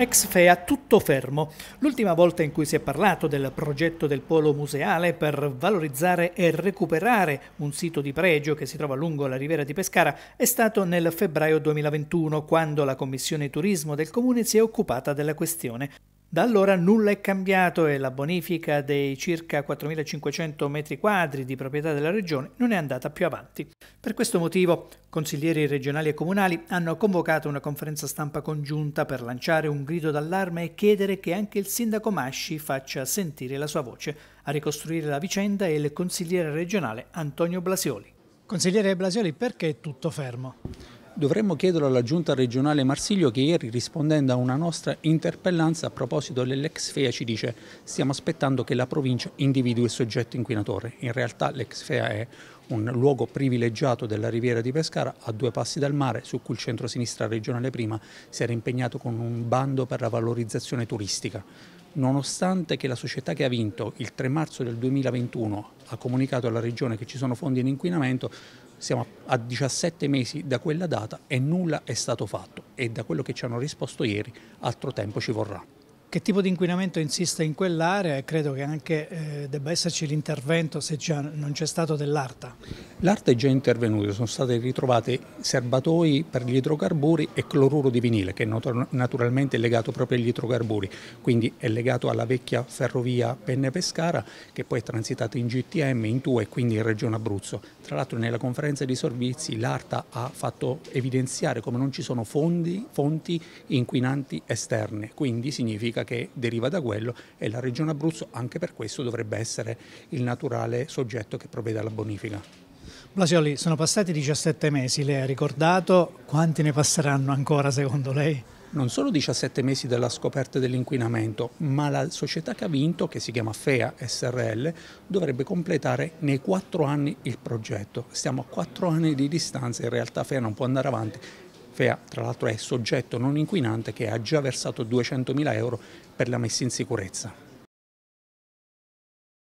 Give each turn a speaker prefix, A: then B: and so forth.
A: ex fea tutto fermo. L'ultima volta in cui si è parlato del progetto del polo museale per valorizzare e recuperare un sito di pregio che si trova lungo la riviera di Pescara è stato nel febbraio 2021, quando la Commissione Turismo del Comune si è occupata della questione. Da allora nulla è cambiato e la bonifica dei circa 4.500 metri quadri di proprietà della regione non è andata più avanti. Per questo motivo consiglieri regionali e comunali hanno convocato una conferenza stampa congiunta per lanciare un grido d'allarme e chiedere che anche il sindaco Masci faccia sentire la sua voce. A ricostruire la vicenda è il consigliere regionale Antonio Blasioli. Consigliere Blasioli, perché è tutto fermo?
B: Dovremmo chiederlo alla Giunta regionale Marsiglio che ieri rispondendo a una nostra interpellanza a proposito dell'Exfea ci dice stiamo aspettando che la provincia individui il soggetto inquinatore. In realtà l'Exfea è un luogo privilegiato della riviera di Pescara a due passi dal mare su cui il centro-sinistra regionale prima si era impegnato con un bando per la valorizzazione turistica. Nonostante che la società che ha vinto il 3 marzo del 2021 ha comunicato alla regione che ci sono fondi in inquinamento, siamo a 17 mesi da quella data e nulla è stato fatto e da quello che ci hanno risposto ieri altro tempo ci vorrà.
A: Che tipo di inquinamento insiste in quell'area e credo che anche eh, debba esserci l'intervento se già non c'è stato dell'ARTA.
B: L'arte è già intervenuta, sono state ritrovate serbatoi per gli idrocarburi e cloruro di vinile che naturalmente è legato proprio agli idrocarburi, quindi è legato alla vecchia ferrovia Penne Pescara che poi è transitata in GTM, in TUE e quindi in Regione Abruzzo. Tra l'altro nella conferenza di servizi l'ARTA ha fatto evidenziare come non ci sono fondi, fonti inquinanti esterne, quindi significa che deriva da quello e la Regione Abruzzo anche per questo dovrebbe essere il naturale soggetto che provvede alla bonifica. Blasioli, sono passati 17 mesi, lei ha ricordato, quanti ne passeranno ancora secondo lei? non solo 17 mesi dalla scoperta dell'inquinamento, ma la società che ha vinto, che si chiama FEA SRL, dovrebbe completare nei 4 anni il progetto. Stiamo a 4 anni di distanza, in realtà FEA non può andare avanti. FEA tra l'altro è soggetto non inquinante che ha già versato 200.000 euro per la messa in sicurezza.